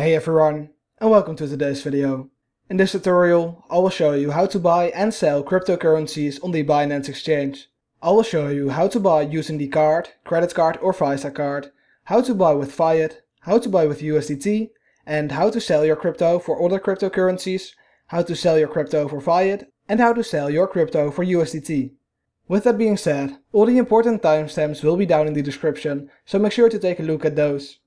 Hey everyone and welcome to today's video. In this tutorial I will show you how to buy and sell cryptocurrencies on the Binance exchange. I will show you how to buy using the card, credit card or Visa card, how to buy with Fiat, how to buy with USDT and how to sell your crypto for other cryptocurrencies, how to sell your crypto for Fiat and how to sell your crypto for USDT. With that being said, all the important timestamps will be down in the description, so make sure to take a look at those.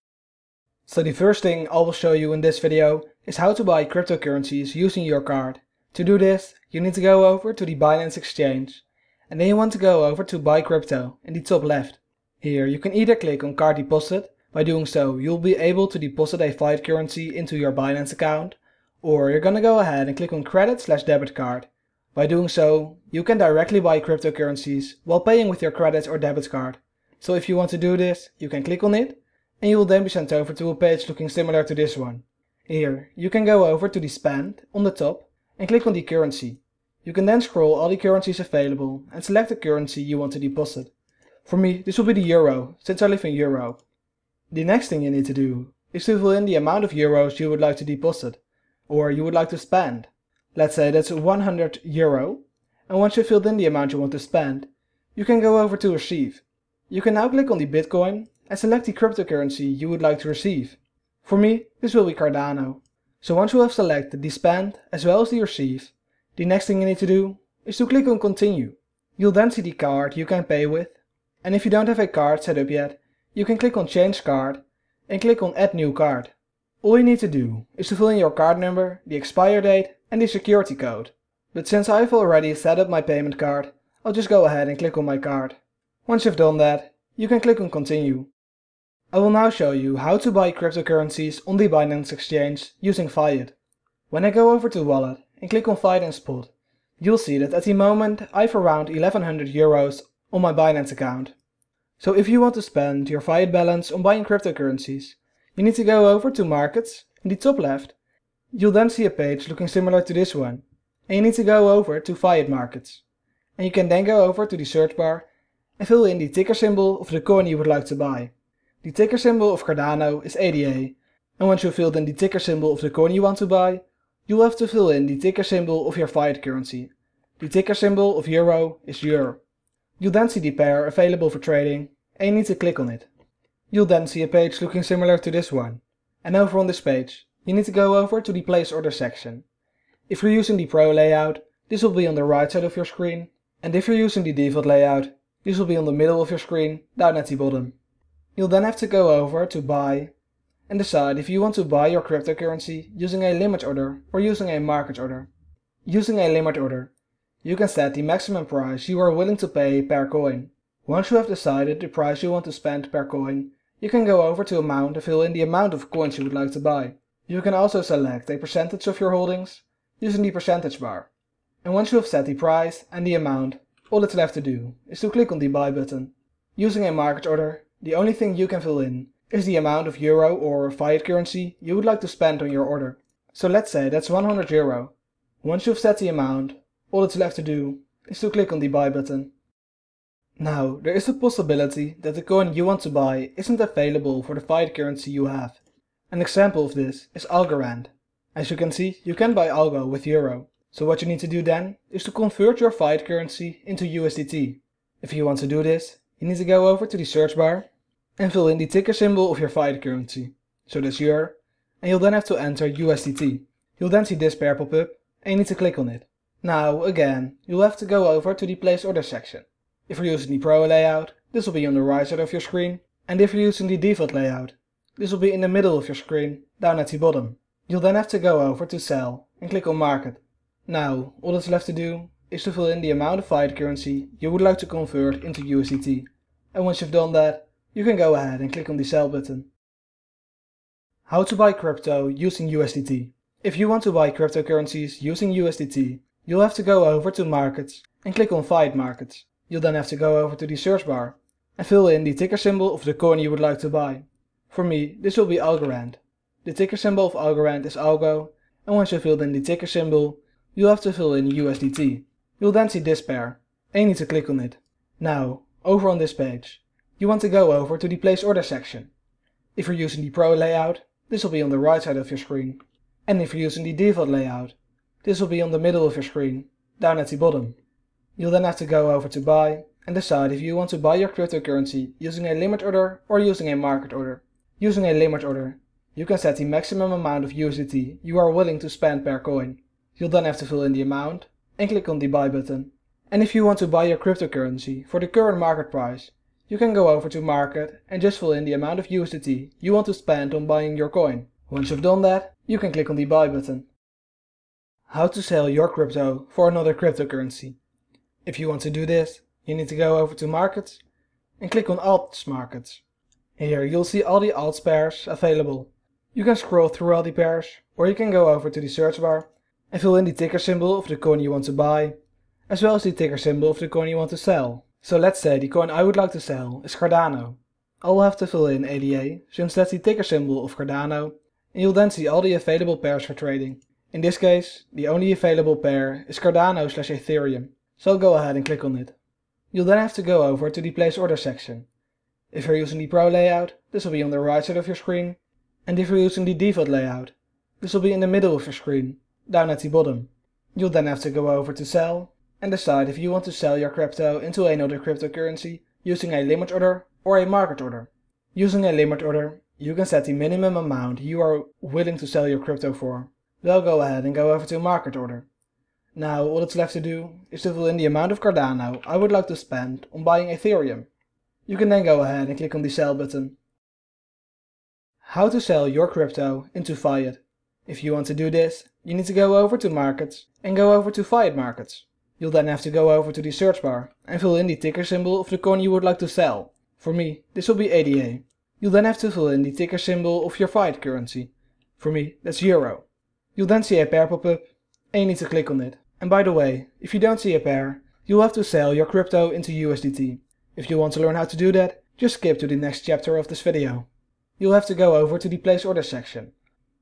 So the first thing I will show you in this video is how to buy cryptocurrencies using your card. To do this, you need to go over to the Binance exchange. And then you want to go over to buy crypto in the top left. Here you can either click on card deposit, by doing so you'll be able to deposit a fiat currency into your Binance account, or you're gonna go ahead and click on credit slash debit card. By doing so, you can directly buy cryptocurrencies while paying with your credit or debit card. So if you want to do this, you can click on it and you will then be sent over to a page looking similar to this one. Here, you can go over to the spend on the top and click on the currency. You can then scroll all the currencies available and select the currency you want to deposit. For me, this will be the euro, since I live in Europe. The next thing you need to do is to fill in the amount of euros you would like to deposit, or you would like to spend. Let's say that's 100 euro, and once you've filled in the amount you want to spend, you can go over to Receive. You can now click on the Bitcoin and select the cryptocurrency you would like to receive. For me, this will be Cardano. So once you have selected the spend as well as the receive, the next thing you need to do is to click on continue. You'll then see the card you can pay with. And if you don't have a card set up yet, you can click on change card and click on add new card. All you need to do is to fill in your card number, the expire date and the security code. But since I've already set up my payment card, I'll just go ahead and click on my card. Once you've done that, you can click on continue. I will now show you how to buy cryptocurrencies on the Binance exchange using Fiat. When I go over to wallet and click on Fiat and Spot, you'll see that at the moment I've around 1100 euros on my Binance account. So if you want to spend your Fiat balance on buying cryptocurrencies, you need to go over to markets in the top left. You'll then see a page looking similar to this one. And you need to go over to Fiat markets. And you can then go over to the search bar and fill in the ticker symbol of the coin you would like to buy. The ticker symbol of Cardano is ADA, and once you filled in the ticker symbol of the coin you want to buy, you'll have to fill in the ticker symbol of your fiat currency. The ticker symbol of Euro is EUR. You'll then see the pair available for trading, and you need to click on it. You'll then see a page looking similar to this one. And over on this page, you need to go over to the place order section. If you're using the Pro layout, this will be on the right side of your screen, and if you're using the default layout, this will be on the middle of your screen, down at the bottom. You'll then have to go over to buy and decide if you want to buy your cryptocurrency using a limit order or using a market order. Using a limit order, you can set the maximum price you are willing to pay per coin. Once you have decided the price you want to spend per coin, you can go over to amount to fill in the amount of coins you would like to buy. You can also select a percentage of your holdings using the percentage bar. And once you have set the price and the amount, all that's left to do is to click on the buy button. Using a market order, the only thing you can fill in is the amount of euro or fiat currency you would like to spend on your order. So let's say that's 100 euro. Once you've set the amount, all that's left to do is to click on the buy button. Now, there is a possibility that the coin you want to buy isn't available for the fiat currency you have. An example of this is Algorand. As you can see, you can buy Algo with euro. So what you need to do then is to convert your fiat currency into USDT. If you want to do this, you need to go over to the search bar and fill in the ticker symbol of your fiat currency, so that's your, and you'll then have to enter USDT. You'll then see this pair pop up, and you need to click on it. Now, again, you'll have to go over to the Place Order section. If you're using the Pro layout, this will be on the right side of your screen, and if you're using the default layout, this will be in the middle of your screen, down at the bottom. You'll then have to go over to Sell and click on Market. Now, all that's left to do is to fill in the amount of fiat currency you would like to convert into USDT. And once you've done that, you can go ahead and click on the sell button. How to buy crypto using USDT. If you want to buy cryptocurrencies using USDT, you'll have to go over to markets and click on find markets. You'll then have to go over to the search bar and fill in the ticker symbol of the coin you would like to buy. For me, this will be Algorand. The ticker symbol of Algorand is Algo, and once you fill in the ticker symbol, you'll have to fill in USDT. You'll then see this pair, and you need to click on it. Now, over on this page, you want to go over to the Place Order section. If you're using the Pro layout, this will be on the right side of your screen. And if you're using the default layout, this will be on the middle of your screen, down at the bottom. You'll then have to go over to buy and decide if you want to buy your cryptocurrency using a limit order or using a market order. Using a limit order, you can set the maximum amount of USDT you are willing to spend per coin. You'll then have to fill in the amount and click on the buy button. And if you want to buy your cryptocurrency for the current market price, you can go over to market and just fill in the amount of USDT you want to spend on buying your coin. Once you've done that, you can click on the buy button. How to sell your crypto for another cryptocurrency. If you want to do this, you need to go over to markets and click on alts markets. Here you'll see all the alts pairs available. You can scroll through all the pairs or you can go over to the search bar and fill in the ticker symbol of the coin you want to buy as well as the ticker symbol of the coin you want to sell. So let's say the coin I would like to sell is Cardano. I will have to fill in ADA, since that's the ticker symbol of Cardano, and you'll then see all the available pairs for trading. In this case, the only available pair is Cardano slash Ethereum, so I'll go ahead and click on it. You'll then have to go over to the Place Order section. If you're using the Pro layout, this will be on the right side of your screen, and if you're using the Default layout, this will be in the middle of your screen, down at the bottom. You'll then have to go over to Sell, and decide if you want to sell your crypto into another cryptocurrency using a limit order or a market order. Using a limit order, you can set the minimum amount you are willing to sell your crypto for. Well, will go ahead and go over to market order. Now all that's left to do is to fill in the amount of Cardano I would like to spend on buying Ethereum. You can then go ahead and click on the sell button. How to sell your crypto into fiat. If you want to do this, you need to go over to markets and go over to fiat markets. You'll then have to go over to the search bar and fill in the ticker symbol of the coin you would like to sell. For me, this will be ADA. You'll then have to fill in the ticker symbol of your fiat currency. For me, that's Euro. You'll then see a pair pop-up and you need to click on it. And by the way, if you don't see a pair, you'll have to sell your crypto into USDT. If you want to learn how to do that, just skip to the next chapter of this video. You'll have to go over to the place order section.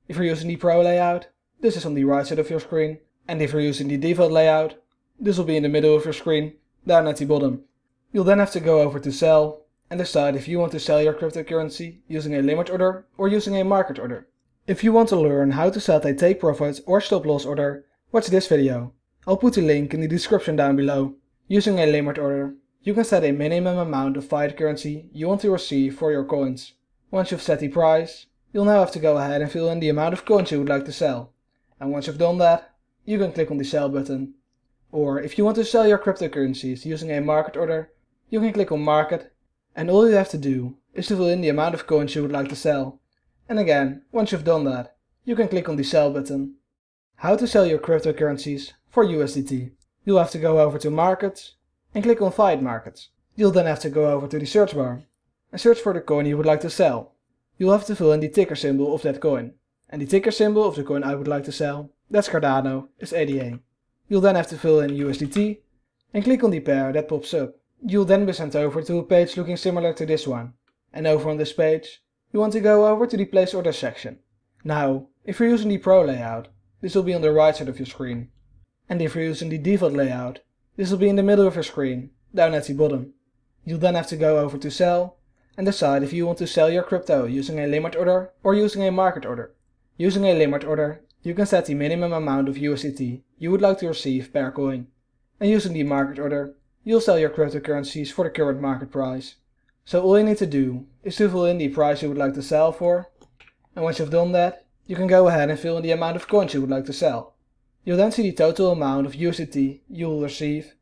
If you're using the pro layout, this is on the right side of your screen, and if you're using the default layout, this will be in the middle of your screen, down at the bottom. You'll then have to go over to sell and decide if you want to sell your cryptocurrency using a limit order or using a market order. If you want to learn how to set a take profit or stop loss order, watch this video. I'll put the link in the description down below. Using a limit order, you can set a minimum amount of fiat currency you want to receive for your coins. Once you've set the price, you'll now have to go ahead and fill in the amount of coins you would like to sell. And once you've done that, you can click on the sell button. Or if you want to sell your cryptocurrencies using a market order, you can click on market and all you have to do is to fill in the amount of coins you would like to sell. And again, once you've done that, you can click on the sell button. How to sell your cryptocurrencies for USDT. You'll have to go over to markets and click on find markets. You'll then have to go over to the search bar and search for the coin you would like to sell. You'll have to fill in the ticker symbol of that coin. And the ticker symbol of the coin I would like to sell, that's Cardano, is ADA. You'll then have to fill in USDT and click on the pair that pops up. You'll then be sent over to a page looking similar to this one. And over on this page, you want to go over to the place order section. Now, if you're using the Pro layout, this will be on the right side of your screen. And if you're using the default layout, this will be in the middle of your screen, down at the bottom. You'll then have to go over to sell and decide if you want to sell your crypto using a limit order or using a market order. Using a limit order, you can set the minimum amount of USDT you would like to receive per coin, and using the market order, you'll sell your cryptocurrencies for the current market price. So all you need to do is to fill in the price you would like to sell for, and once you've done that, you can go ahead and fill in the amount of coins you would like to sell. You'll then see the total amount of USDT you will receive,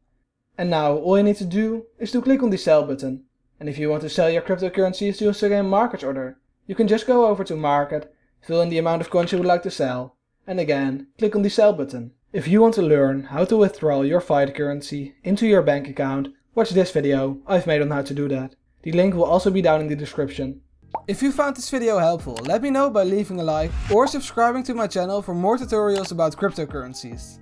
and now all you need to do is to click on the sell button, and if you want to sell your cryptocurrencies using a market order, you can just go over to market, fill in the amount of coins you would like to sell, and again, click on the sell button. If you want to learn how to withdraw your fiat currency into your bank account, watch this video I've made on how to do that. The link will also be down in the description. If you found this video helpful, let me know by leaving a like or subscribing to my channel for more tutorials about cryptocurrencies.